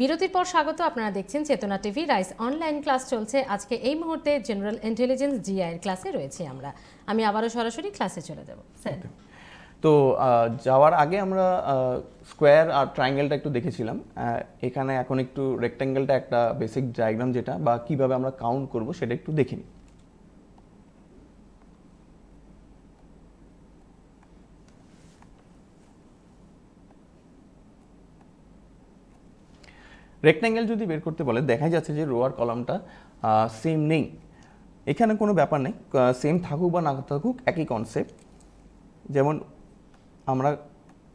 বিরতির পর স্বাগত আপনারা দেখছেন চেতনা টিভি রাইস অনলাইন ক্লাস চলছে আজকে এই মুহূর্তে জেনারেল ইন্টেলিজেন্স জিআই এর ক্লাসে রয়েছি আমরা আমি আবারও সরাসরি ক্লাসে চলে যাব স্যার তো যাওয়ার আগে আমরা স্কোয়ার আর ট্রায়াঙ্গেলটা একটু দেখেছিলাম এখানে এখন একটু রেক্ট্যাঙ্গেলটা একটা বেসিক ডায়াগ্রাম যেটা বা কিভাবে আমরা কাউন্ট করব সেটা একটু দেখিনি রেক্ট্যাঙ্গেল যদি বের করতে বলে দেখা যাচ্ছে যে রোয়ার কলামটা সেম নেই এখানে কোনো ব্যাপার নেই সেম থাকুক বা না থাকুক একই কনসেপ্ট যেমন আমরা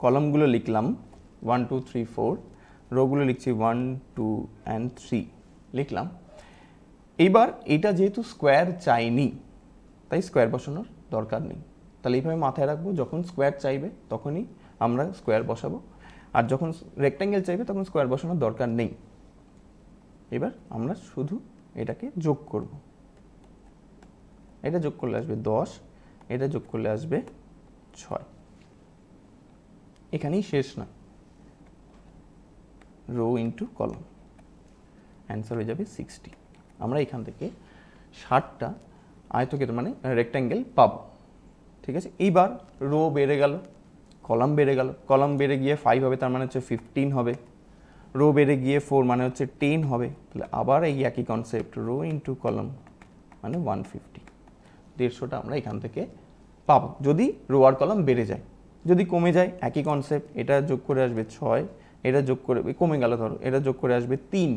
কলামগুলো লিখলাম ওয়ান টু থ্রি ফোর রোগুলো লিখছি ওয়ান টু অ্যান্ড থ্রি লিখলাম এইবার এটা যেহেতু স্কোয়ার চাইনি তাই স্কোয়ার বসানোর দরকার নেই তাহলে এইভাবে মাথায় রাখবো যখন স্কোয়ার চাইবে তখনই আমরা স্কোয়ার বসাবো আর যখন রেক্ট্যাঙ্গেল চাইবে তখন স্কোয়ার বসানোর দরকার নেই এবার আমরা শুধু এটাকে যোগ করব এটা যোগ করলে আসবে দশ এটা যোগ করলে আসবে ছয় এখানেই শেষ না রো ইন্টু কলম অ্যান্সার হয়ে যাবে সিক্সটি আমরা এখান থেকে ষাটটা আয়তকের মানে রেক্ট্যাঙ্গেল পাবো ঠিক আছে এইবার রো বেড়ে গেল কলাম বেড়ে গেল কলাম বেড়ে গিয়ে ফাইভ হবে তার মানে হচ্ছে ফিফটিন হবে রো বেড়ে গিয়ে ফোর মানে হচ্ছে টেন হবে তাহলে আবার এই একই কনসেপ্ট রো ইন্টু কলাম মানে ওয়ান ফিফটি দেড়শোটা আমরা এখান থেকে পাবো যদি রো আর কলাম বেড়ে যায় যদি কমে যায় একই কনসেপ্ট এটা যোগ করে আসবে ছয় এটা যোগ করে কমে গেল ধরো এটা যোগ করে আসবে তিন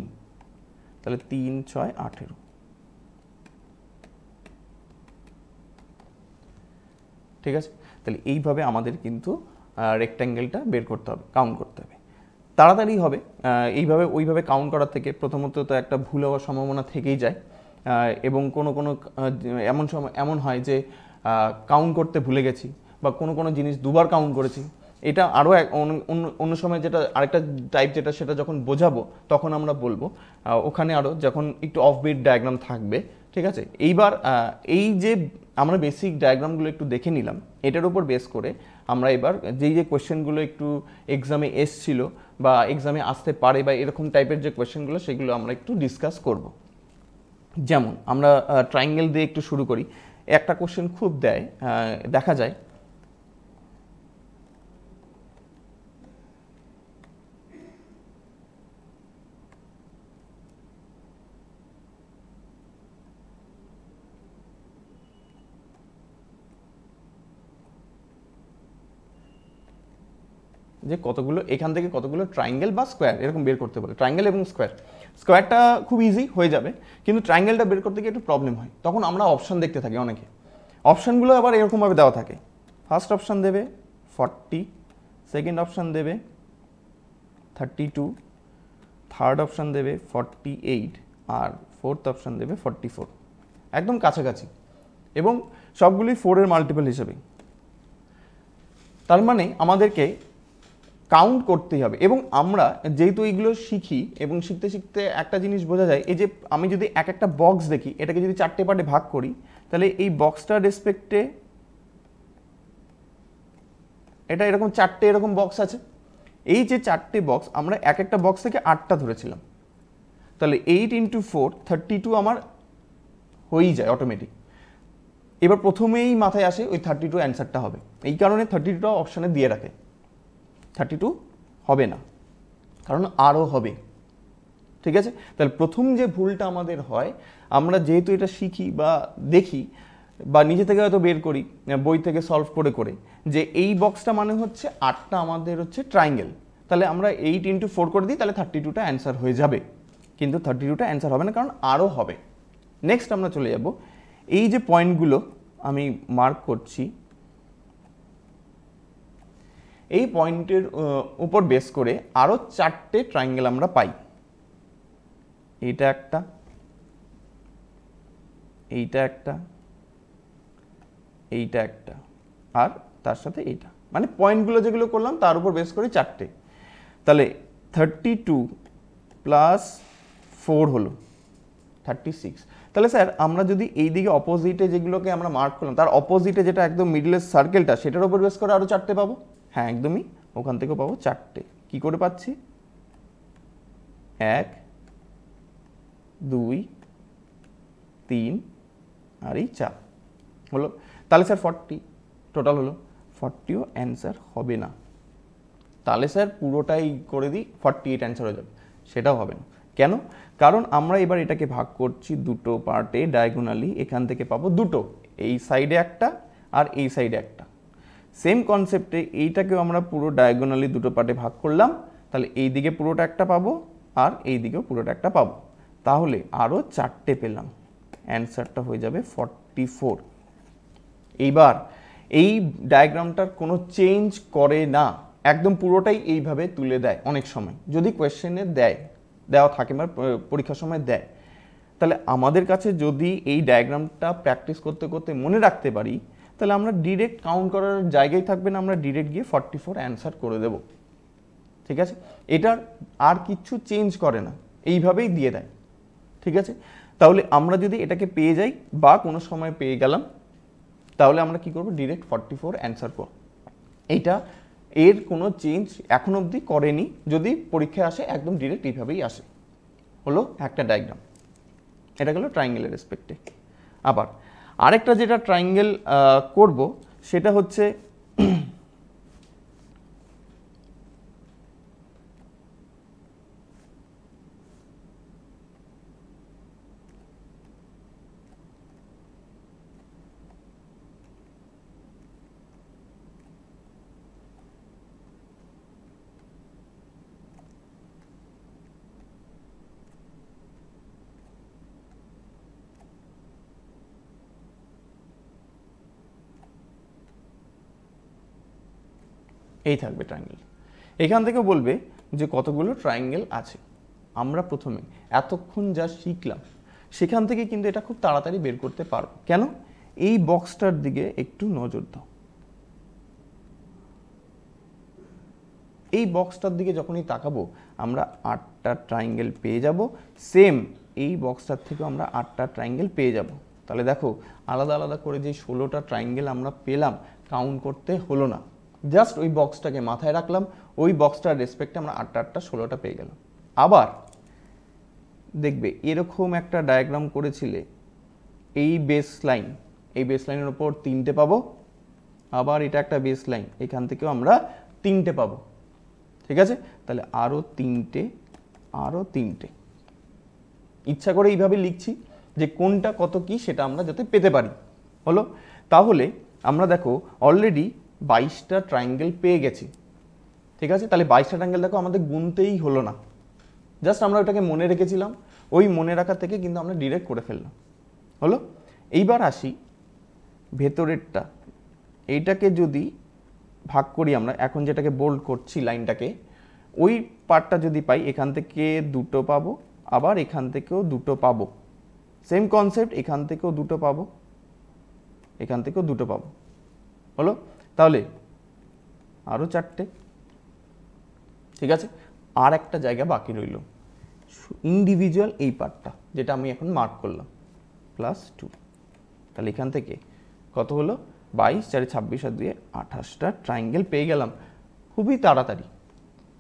তাহলে তিন ছয় আঠেরো ঠিক আছে তাহলে এইভাবে আমাদের কিন্তু রেক্ট্যাঙ্গেলটা বের করতে হবে কাউন্ট করতে হবে তাড়াতাড়ি হবে এইভাবে ওইভাবে কাউন্ট করার থেকে প্রথমত তো একটা ভুল হওয়ার সম্ভাবনা থেকেই যায় এবং কোনো কোনো এমন সময় এমন হয় যে কাউন্ট করতে ভুলে গেছি বা কোনো কোনো জিনিস দুবার কাউন্ট করেছি এটা আরও এক অন্য সময় যেটা আরেকটা টাইপ যেটা সেটা যখন বোঝাবো তখন আমরা বলবো ওখানে আরও যখন একটু অফবিট ডায়াগ্রাম থাকবে ঠিক আছে এইবার এই যে আমরা বেসিক ডায়াগ্রামগুলো একটু দেখে নিলাম এটার উপর বেস করে আমরা এবার যেই যে কোয়েশ্চেনগুলো একটু এক্সামে এসছিল বা এক্সামে আসতে পারে বা এরকম টাইপের যে কোয়েশ্চেনগুলো সেগুলো আমরা একটু ডিসকাস করব যেমন আমরা ট্রাইঙ্গেল দিয়ে একটু শুরু করি একটা কোশ্চেন খুব দেয় দেখা যায় যে কতগুলো এখান থেকে কতগুলো ট্রাইঙ্গেল বা স্কোয়ার এরকম বের করতে বলে ট্রাইঙ্গেল এবং স্কোয়ার স্কোয়ারটা খুব ইজি হয়ে যাবে কিন্তু ট্রাইঙ্গেলটা বের করতে গিয়ে একটু প্রবলেম হয় তখন আমরা অপশান দেখতে থাকি অনেকে অপশানগুলো আবার এরকমভাবে দেওয়া থাকে ফার্স্ট অপশান দেবে ফর্টি সেকেন্ড অপশান দেবে থার্টি টু থার্ড অপশান দেবে ফর্টি এইট আর ফোর্থ অপশান দেবে ফর্টি ফোর একদম কাছাকাছি এবং সবগুলি ফোরের মাল্টিপল হিসেবে তার মানে আমাদেরকে কাউন্ট করতেই হবে এবং আমরা যেহেতু এইগুলো শিখি এবং শিখতে শিখতে একটা জিনিস বোঝা যায় এই যে আমি যদি এক একটা বক্স দেখি এটাকে যদি চারটে পার্টে ভাগ করি তাহলে এই বক্সটার রেসপেক্টে এটা এরকম চারটে এরকম বক্স আছে এই যে চারটে বক্স আমরা এক একটা বক্স থেকে আটটা ধরেছিলাম তাহলে eight into four thirty two আমার হয়েই যায় অটোমেটিক এবার প্রথমেই মাথায় আসে ওই থার্টি টু অ্যান্সারটা হবে এই কারণে থার্টি টুটা অপশানে দিয়ে রাখে থার্টি টু হবে না কারণ আরও হবে ঠিক আছে তাহলে প্রথম যে ভুলটা আমাদের হয় আমরা যেহেতু এটা শিখি বা দেখি বা নিজে থেকে হয়তো বের করি বই থেকে সলভ করে করে যে এই বক্সটা মানে হচ্ছে আটটা আমাদের হচ্ছে ট্রাইঙ্গেল তাহলে আমরা এইট ইন্টু ফোর করে দিই তাহলে থার্টি টুটা অ্যান্সার হয়ে যাবে কিন্তু থার্টি টুটা অ্যান্সার হবে না কারণ আরও হবে নেক্সট আমরা চলে যাব এই যে পয়েন্টগুলো আমি মার্ক করছি এই পয়েন্টের উপর বেস করে আরও চারটে ট্রায়াঙ্গেল আমরা পাই এটা একটা এইটা একটা এইটা একটা আর তার সাথে এইটা মানে পয়েন্টগুলো যেগুলো করলাম তার উপর বেস করে চারটে তাহলে থার্টি টু প্লাস ফোর হলো থার্টি সিক্স তাহলে স্যার আমরা যদি এই দিকে অপোজিটে যেগুলোকে আমরা মার্ক করলাম তার অপোজিটে যেটা একদম মিডিলের সার্কেলটা সেটার উপর বেস করে আরও চারটে পাবো হ্যাঁ একদমই ওখান থেকে পাবো চারটে কি করে পাচ্ছি এক দুই তিন আর এই চার হলো তাহলে স্যার ফর্টি টোটাল হলো ফর্টিও অ্যান্সার হবে না তাহলে স্যার পুরোটাই করে দিই ফর্টি এইট অ্যান্সার হয়ে যাবে সেটাও হবে না কেন কারণ আমরা এবার এটাকে ভাগ করছি দুটো পার্টে ডায়াগোনালি এখান থেকে পাবো দুটো এই সাইডে একটা আর এই সাইডে একটা সেম কনসেপ্টে এইটাকেও আমরা পুরো ডায়াগোনালি দুটো পার্টে ভাগ করলাম তাহলে এই দিকে পুরোটা একটা পাবো আর এই দিকেও পুরোটা একটা পাবো তাহলে আরও চারটে পেলাম অ্যান্সারটা হয়ে যাবে ফর্টি ফোর এইবার এই ডায়াগ্রামটার কোনো চেঞ্জ করে না একদম পুরোটাই এইভাবে তুলে দেয় অনেক সময় যদি কোয়েশ্চেনে দেয় দেওয়া থাকে বা পরীক্ষার সময় দেয় তাহলে আমাদের কাছে যদি এই ডায়াগ্রামটা প্র্যাকটিস করতে করতে মনে রাখতে পারি তাহলে আমরা ডিরেক্ট কাউন্ট করার জায়গায় থাকবে না আমরা ডিরেক্ট গিয়ে ফর্টি ফোর অ্যান্সার করে দেব ঠিক আছে এটার আর কিচ্ছু চেঞ্জ করে না এইভাবেই দিয়ে দেয় ঠিক আছে তাহলে আমরা যদি এটাকে পেয়ে যাই বা কোনো সময় পেয়ে গেলাম তাহলে আমরা কি করব ডিরেক্ট ফর্টি ফোর অ্যান্সার করব এইটা এর কোনো চেঞ্জ এখন অবধি করেনি যদি পরীক্ষায় আসে একদম ডিরেক্ট এইভাবেই আসে হলো একটা ডায়াগ্রাম এটা গেলো ট্রাইঙ্গেলের রেসপেক্টে আবার আরেকটা যেটা ট্রাইঙ্গেল করব সেটা হচ্ছে এই থাকবে ট্রায়াঙ্গেল এখান থেকে বলবে যে কতগুলো ট্রায়াঙ্গেল আছে আমরা প্রথমে এতক্ষণ যা শিখলাম সেখান থেকে কিন্তু এটা খুব তাড়াতাড়ি বের করতে পারো কেন এই বক্সটার দিকে একটু নজর দাও এই বক্সটার দিকে যখনই তাকাবো আমরা আটটা ট্রায়াঙ্গেল পেয়ে যাব সেম এই বক্সটার থেকে আমরা আটটা ট্রায়াঙ্গেল পেয়ে যাব তাহলে দেখো আলাদা আলাদা করে যে ষোলোটা ট্রায়াঙ্গেল আমরা পেলাম কাউন্ট করতে হলো না জাস্ট ওই বক্সটাকে মাথায় রাখলাম ওই বক্সটার রেসপেক্টে আমরা আটটা আটটা ষোলোটা পেয়ে গেলাম আবার দেখবে এরকম একটা ডায়াগ্রাম করেছিলে এই বেস লাইন এই বেস লাইনের ওপর তিনটে পাবো আবার এটা একটা বেস লাইন এখান থেকেও আমরা তিনটে পাবো ঠিক আছে তাহলে আরও তিনটে আরও তিনটে ইচ্ছা করে এইভাবে লিখছি যে কোনটা কত কি সেটা আমরা যাতে পেতে পারি হলো তাহলে আমরা দেখো অলরেডি বাইশটা ট্রায়াঙ্গেল পেয়ে গেছি ঠিক আছে তাহলে বাইশটা ট্রাঙ্গেল দেখো আমাদের গুনতেই হলো না জাস্ট আমরা ওটাকে মনে রেখেছিলাম ওই মনে রাখা থেকে কিন্তু আমরা ডিরেক্ট করে ফেললাম হলো এইবার আসি ভেতরেরটা এইটাকে যদি ভাগ করি আমরা এখন যেটাকে বোল্ড করছি লাইনটাকে ওই পার্টটা যদি পাই এখান থেকে দুটো পাবো আবার এখান থেকেও দুটো পাবো সেম কনসেপ্ট এখান থেকেও দুটো পাবো এখান থেকেও দুটো পাবো হলো তাহলে আরও চারটে ঠিক আছে আর একটা জায়গা বাকি রইল ইন্ডিভিজুয়াল এই পার্টটা যেটা আমি এখন মার্ক করলাম প্লাস টু তাহলে এখান থেকে কত হলো বাইশ চারে ছাব্বিশ আর দুয়ে আঠাশটা ট্রায়াঙ্গেল পেয়ে গেলাম খুবই তাড়াতাড়ি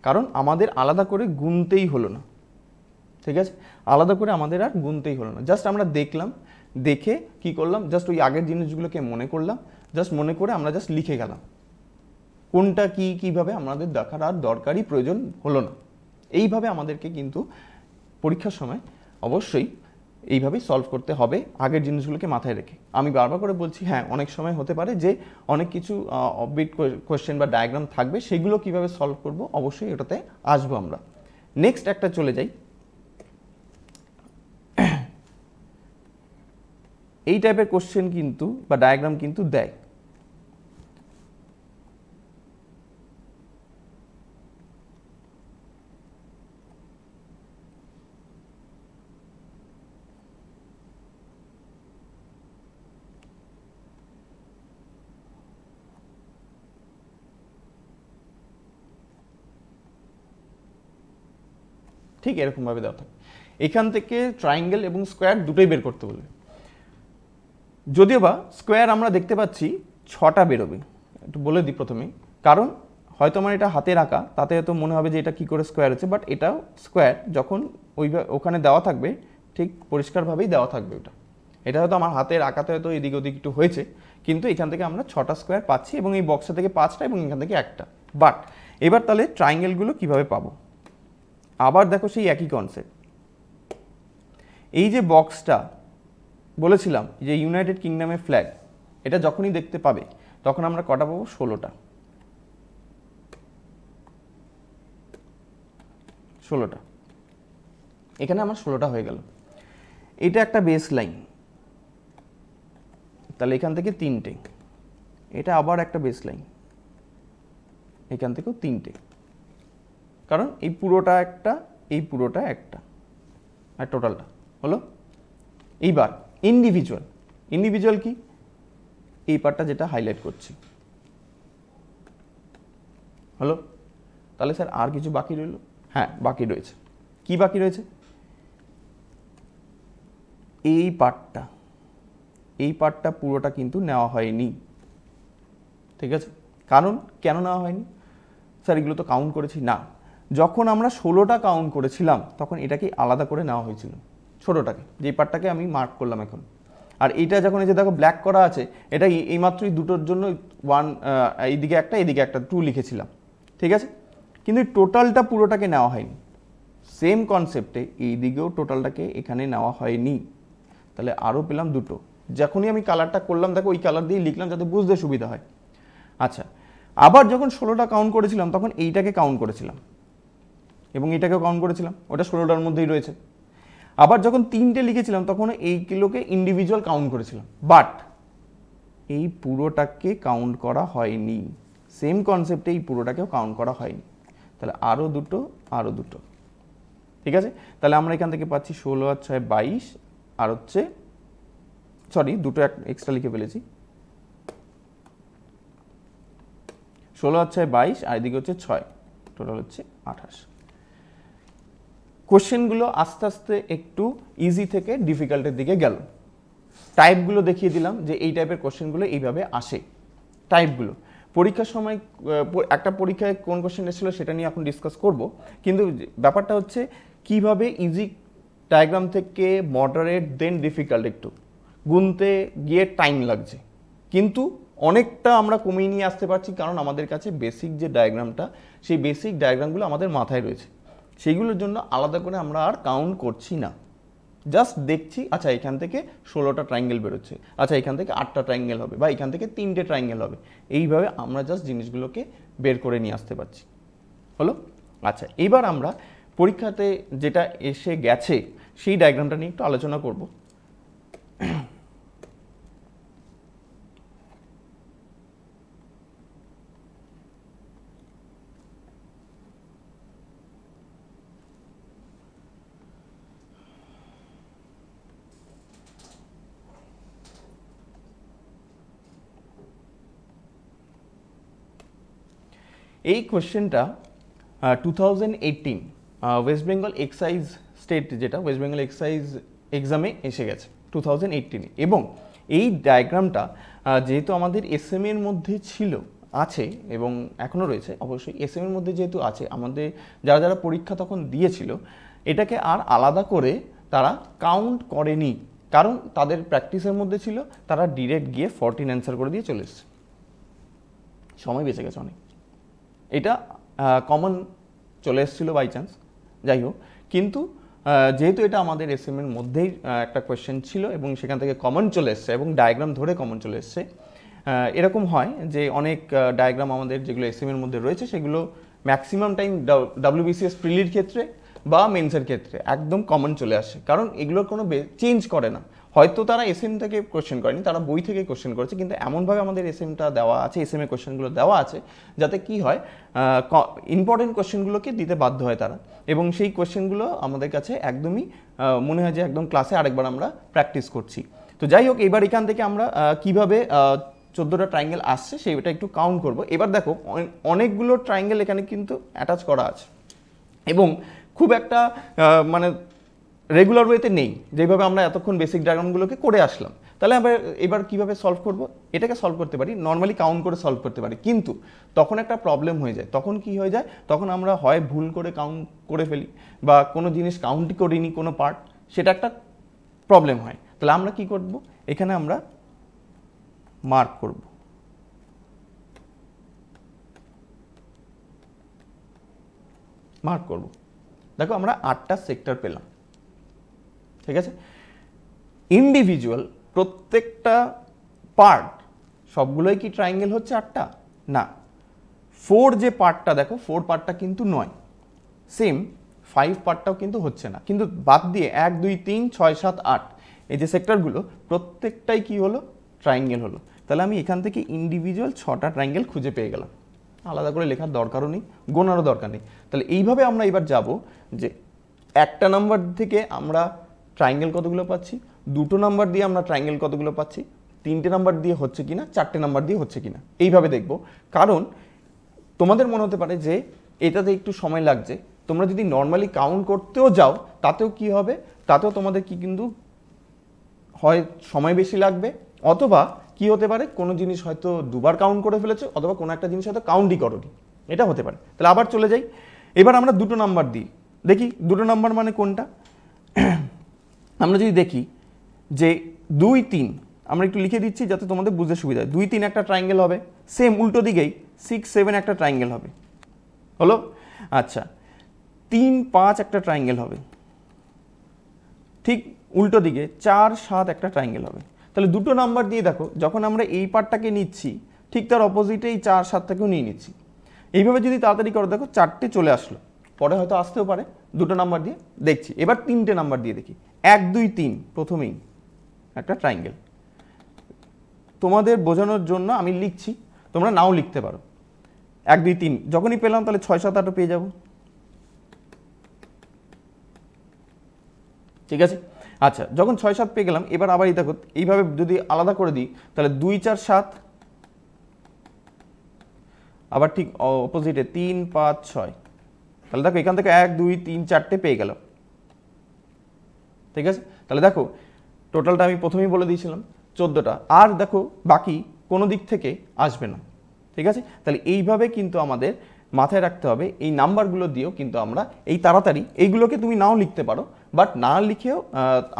কারণ আমাদের আলাদা করে গুনতেই হলো না ঠিক আছে আলাদা করে আমাদের আর গুনতেই হলো না জাস্ট আমরা দেখলাম দেখে কি করলাম জাস্ট ওই আগের জিনিসগুলোকে মনে করলাম জাস্ট মনে করে আমরা জাস্ট লিখে গেলাম কোনটা কি কিভাবে আমাদের দেখার আর দরকারই প্রয়োজন হলো না এইভাবে আমাদেরকে কিন্তু পরীক্ষার সময় অবশ্যই এইভাবেই সলভ করতে হবে আগের জিনিসগুলোকে মাথায় রেখে আমি বারবার করে বলছি হ্যাঁ অনেক সময় হতে পারে যে অনেক কিছু অববিট কোয়েশ্চেন বা ডায়াগ্রাম থাকবে সেগুলো কিভাবে সলভ করব অবশ্যই ওটাতে আসবো আমরা নেক্সট একটা চলে যাই এই টাইপের কোশ্চেন কিন্তু বা ডায়াগ্রাম কিন্তু দেয় ঠিক এরকমভাবে দেওয়া থাকে এখান থেকে ট্রাইঙ্গেল এবং স্কোয়ার দুটোই বের করতে বলবে যদিও বা স্কোয়ার আমরা দেখতে পাচ্ছি ছটা বেরোবে একটু বলে দিই প্রথমে কারণ হয়তো আমার এটা হাতে রাখা তাতে হয়তো মনে হবে যে এটা কি করে স্কোয়ার হচ্ছে বাট এটাও স্কোয়ার যখন ওই ওখানে দেওয়া থাকবে ঠিক পরিষ্কারভাবেই দেওয়া থাকবে ওটা এটা হয়তো আমার হাতে রাখাতে হয়তো এদিক ওদিক একটু হয়েছে কিন্তু এখান থেকে আমরা ছটা স্কোয়ার পাচ্ছি এবং এই বক্সটা থেকে পাঁচটা এবং এখান থেকে একটা বাট এবার তাহলে ট্রাইঙ্গেলগুলো কিভাবে পাবো আবার দেখো সেই একই কনসেপ্ট এই যে বক্সটা বলেছিলাম যে ইউনাইটেড কিংডমের ফ্ল্যাগ এটা যখনই দেখতে পাবে তখন আমরা কটা পাবো ষোলোটা ষোলোটা এখানে আমার ষোলোটা হয়ে গেল এটা একটা বেস লাইন তাহলে এখান থেকে তিনটে এটা আবার একটা বেস লাইন এখান থেকেও তিনটে কারণ এই পুরোটা একটা এই পুরোটা একটা আর টোটালটা হলো এইবার ইন্ডিভিজুয়াল ইন্ডিভিজুয়াল কি এই পার্টটা যেটা হাইলাইট করছি হলো তাহলে স্যার আর কিছু বাকি রইল হ্যাঁ বাকি রয়েছে কি বাকি রয়েছে এই পার্টটা এই পার্টটা পুরোটা কিন্তু নেওয়া হয়নি ঠিক আছে কারণ কেন নেওয়া হয়নি স্যার এগুলো তো কাউন্ট করেছি না যখন আমরা ষোলোটা কাউন্ট করেছিলাম তখন এটাকে আলাদা করে নেওয়া হয়েছিল ছোটোটাকে যেই পার্টটাকে আমি মার্ক করলাম এখন আর এটা যখন এই যে দেখো ব্ল্যাক করা আছে এটা এইমাত্রই দুটোর জন্য ওয়ান এইদিকে একটা এদিকে একটা টু লিখেছিলাম ঠিক আছে কিন্তু টোটালটা পুরোটাকে নেওয়া হয়নি সেম কনসেপ্টে এই দিকেও টোটালটাকে এখানে নেওয়া হয়নি তাহলে আরও পেলাম দুটো যখনই আমি কালারটা করলাম দেখো ওই কালার দিয়ে লিখলাম যাতে বুঝতে সুবিধা হয় আচ্ছা আবার যখন ষোলোটা কাউন্ট করেছিলাম তখন এইটাকে কাউন্ট করেছিলাম এবং এটাকেও কাউন্ট করেছিলাম ওটা ষোলোটার মধ্যেই রয়েছে আবার যখন তিনটে লিখেছিলাম তখন এই কিলোকে ইন্ডিভিজুয়াল কাউন্ট করেছিলাম বাট এই পুরোটাকে কাউন্ট করা হয়নি সেম কনসেপ্টে এই পুরোটাকেও কাউন্ট করা হয়নি তাহলে আরও দুটো আরও দুটো ঠিক আছে তাহলে আমরা এখান থেকে পাচ্ছি ষোলো আর ছয় বাইশ আর হচ্ছে সরি দুটো এক এক্সট্রা লিখে ফেলেছি ষোলো আর ছয় বাইশ আর এদিকে হচ্ছে ছয় টোটাল হচ্ছে আঠাশ কোশ্চেনগুলো আস্তে আস্তে একটু ইজি থেকে ডিফিকাল্টের দিকে গেল টাইপগুলো দেখিয়ে দিলাম যে এই টাইপের কোশ্চেনগুলো এইভাবে আসে টাইপগুলো পরীক্ষার সময় একটা পরীক্ষায় কোন কোশ্চেন এসেছিলো সেটা নিয়ে এখন ডিসকাস করব কিন্তু ব্যাপারটা হচ্ছে কিভাবে ইজি ডায়াগ্রাম থেকে মডারেট দেন ডিফিকাল্ট একটু গুনতে গিয়ে টাইম লাগছে কিন্তু অনেকটা আমরা কমিয়ে নিয়ে আসতে পারছি কারণ আমাদের কাছে বেসিক যে ডায়াগ্রামটা সেই বেসিক ডায়াগ্রামগুলো আমাদের মাথায় রয়েছে সেইগুলোর জন্য আলাদা করে আমরা আর কাউন্ট করছি না জাস্ট দেখছি আচ্ছা এখান থেকে ষোলোটা ট্রাইঙ্গেল বেরোচ্ছে আচ্ছা এখান থেকে আটটা ট্রাইঙ্গেল হবে বা এখান থেকে তিনটে ট্রাইঙ্গেল হবে এইভাবে আমরা জাস্ট জিনিসগুলোকে বের করে নিয়ে আসতে পারছি হলো আচ্ছা এবার আমরা পরীক্ষাতে যেটা এসে গেছে সেই ডায়াগ্রামটা নিয়ে একটু আলোচনা করব এই কোয়েশ্চেনটা two thousand West Bengal excise state যেটা ওয়েস্ট বেঙ্গল এক্সাইজ এক্সামে এসে গেছে টু থাউজেন্ড এবং এই ডায়াগ্রামটা যেহেতু আমাদের এস এর মধ্যে ছিল আছে এবং এখনও রয়েছে অবশ্যই এস এর মধ্যে যেহেতু আছে আমাদের যারা যারা পরীক্ষা তখন দিয়েছিল এটাকে আর আলাদা করে তারা কাউন্ট করেনি কারণ তাদের প্র্যাকটিসের মধ্যে ছিল তারা ডিরেক্ট গিয়ে ফরটিন অ্যান্সার করে দিয়ে চলে এসছে সময় বেঁচে গেছে অনেক এটা কমন চলে এসেছিলো বাই চান্স যাই হোক কিন্তু যেহেতু এটা আমাদের এস এর মধ্যেই একটা কোয়েশ্চেন ছিল এবং সেখান থেকে কমন চলে এসছে এবং ডায়াগ্রাম ধরে কমন চলে এসছে এরকম হয় যে অনেক ডায়াগ্রাম আমাদের যেগুলো এস এর মধ্যে রয়েছে সেগুলো ম্যাক্সিমাম টাইম ডাব্লিউবিসিএস প্রিলির ক্ষেত্রে বা মেন্সের ক্ষেত্রে একদম কমন চলে আসে কারণ এগুলোর কোনো চেঞ্জ করে না হয়তো তারা এসএম থেকে কোশ্চেন করেনি তারা বই থেকে কোশ্চেন করেছে কিন্তু এমনভাবে আমাদের এসএমটা দেওয়া আছে এম এ কোশ্চেনগুলো দেওয়া আছে যাতে কি হয় ইম্পর্টেন্ট কোশ্চেনগুলোকে দিতে বাধ্য হয় তারা এবং সেই কোশ্চেনগুলো আমাদের কাছে একদমই মনে হয় যে একদম ক্লাসে আরেকবার আমরা প্র্যাকটিস করছি তো যাই হোক এবার এখান থেকে আমরা কিভাবে চোদ্দোটা ট্রাইঙ্গেল আসছে সেইটা একটু কাউন্ট করব এবার দেখো অনেকগুলো ট্রাইঙ্গেল এখানে কিন্তু অ্যাটাচ করা আছে এবং খুব একটা মানে রেগুলার ওয়েতে নেই যেভাবে আমরা এতক্ষণ বেসিক ডায়াগ্রামগুলোকে করে আসলাম তাহলে আমরা এবার কিভাবে সলভ করব এটাকে সলভ করতে পারি নর্মালি কাউন্ট করে সলভ করতে পারি কিন্তু তখন একটা প্রবলেম হয়ে যায় তখন কি হয়ে যায় তখন আমরা হয় ভুল করে কাউন্ট করে ফেলি বা কোনো জিনিস কাউন্ট করিনি কোনো পার্ট সেটা একটা প্রবলেম হয় তাহলে আমরা কি করব এখানে আমরা মার্ক করব মার্ক করব দেখো আমরা আটটা সেক্টর পেলাম ঠিক আছে ইন্ডিভিজুয়াল প্রত্যেকটা পার্ট সবগুলোই কি ট্রায়াঙ্গেল হচ্ছে আটটা না ফোর যে পার্টটা দেখো ফোর পার্টটা কিন্তু নয় সেম ফাইভ পার্টটাও কিন্তু হচ্ছে না কিন্তু বাদ দিয়ে এক দুই তিন ছয় সাত আট এই যে সেক্টরগুলো প্রত্যেকটাই কি হলো ট্রাইঙ্গেল হলো তাহলে আমি এখান থেকে ইন্ডিভিজুয়াল ছটা ট্রাইঙ্গেল খুঁজে পেয়ে গেলাম আলাদা করে লেখার দরকারও নেই গোনারও দরকার নেই তাহলে এইভাবে আমরা এবার যাব যে একটা নাম্বার থেকে আমরা ট্রায়াঙ্গেল কতগুলো পাচ্ছি দুটো নাম্বার দিয়ে আমরা ট্রায়াঙ্গেল কতগুলো পাচ্ছি তিনটে নাম্বার দিয়ে হচ্ছে কি না চারটে নাম্বার দিয়ে হচ্ছে কি না এইভাবে দেখব কারণ তোমাদের মনে হতে পারে যে এটাতে একটু সময় লাগছে তোমরা যদি নর্মালি কাউন্ট করতেও যাও তাতেও কি হবে তাতেও তোমাদের কি কিন্তু হয় সময় বেশি লাগবে অথবা কি হতে পারে কোনো জিনিস হয়তো দুবার কাউন্ট করে ফেলেছো অথবা কোনো একটা জিনিস হয়তো কাউন্টই করোনি এটা হতে পারে তাহলে আবার চলে যাই এবার আমরা দুটো নাম্বার দিই দেখি দুটো নাম্বার মানে কোনটা আমরা যদি দেখি যে দুই তিন আমরা একটু লিখে দিচ্ছি যাতে তোমাদের বুঝতে সুবিধা হয় দুই তিন একটা ট্রায়াঙ্গেল হবে সেম উল্টো দিকেই সিক্স সেভেন একটা ট্রায়াঙ্গেল হবে হলো আচ্ছা তিন পাঁচ একটা ট্রায়াঙ্গেল হবে ঠিক উল্টো দিকে চার সাত একটা ট্রায়াঙ্গেল হবে তাহলে দুটো নাম্বার দিয়ে দেখো যখন আমরা এই পার্টটাকে নিচ্ছি ঠিক তার অপোজিটে এই চার সাতটাকেও নিয়ে নিচ্ছি এইভাবে যদি তাড়াতাড়ি করো দেখো চারটে চলে আসলো পরে হয়তো আসতেও পারে দুটো নাম্বার দিয়ে দেখছি এবার তিনটে নাম্বার দিয়ে দেখি এক দুই তিন প্রথমেই একটা ট্রাইঙ্গেল তোমাদের বোঝানোর জন্য আমি লিখছি তোমরা নাও লিখতে পারো এক দুই তিন যখনই পেলাম তাহলে ছয় সাত আটও পেয়ে যাব ঠিক আছে আচ্ছা যখন ছয় সাত পেয়ে গেলাম এবার আবার দেখো এইভাবে যদি আলাদা করে দিই তাহলে দুই চার সাত আবার ঠিক অপোজিটে তিন পাঁচ ছয় তাহলে দেখো এখান থেকে এক দুই তিন চারটে পেয়ে গেলাম ঠিক আছে তাহলে দেখো টোটালটা আমি প্রথমেই বলে দিয়েছিলাম চোদ্দোটা আর দেখো বাকি কোনো দিক থেকে আসবে না ঠিক আছে তাহলে এইভাবে কিন্তু আমাদের মাথায় রাখতে হবে এই নাম্বারগুলো দিয়েও কিন্তু আমরা এই তাড়াতাড়ি এইগুলোকে তুমি নাও লিখতে পারো বাট না লিখেও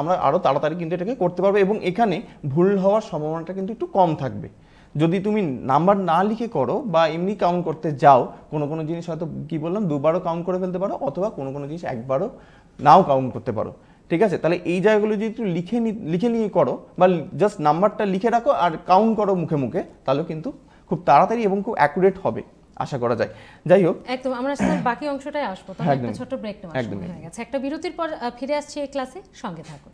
আমরা আরও তাড়াতাড়ি কিন্তু এটাকে করতে পারবো এবং এখানে ভুল হওয়ার সম্ভাবনাটা কিন্তু একটু কম থাকবে যদি তুমি নাম্বার না লিখে করো বা এমনি কাউন্ট করতে যাও কোনো কোনো জিনিস হয়তো কী বললাম দুবারও কাউন্ট করে ফেলতে পারো অথবা কোনো কোনো জিনিস একবারও নাও কাউন্ট করতে পারো ঠিক আছে তাহলে এই জায়গাগুলো যদি একটু লিখে লিখে নিয়ে করো বা জাস্ট নাম্বারটা লিখে রাখো আর কাউন্ট করো মুখে মুখে তাহলেও কিন্তু খুব তাড়াতাড়ি এবং খুব অ্যাকুরেট হবে আশা করা যায় যাই হোক একদম আমরা স্যার বাকি অংশটাই আসবো তাহলে একটা ছোট ব্রেক নেওয়া হয়ে গেছে একটা বিরতির পর ফিরে আসছি এই ক্লাসে সঙ্গে থাকুন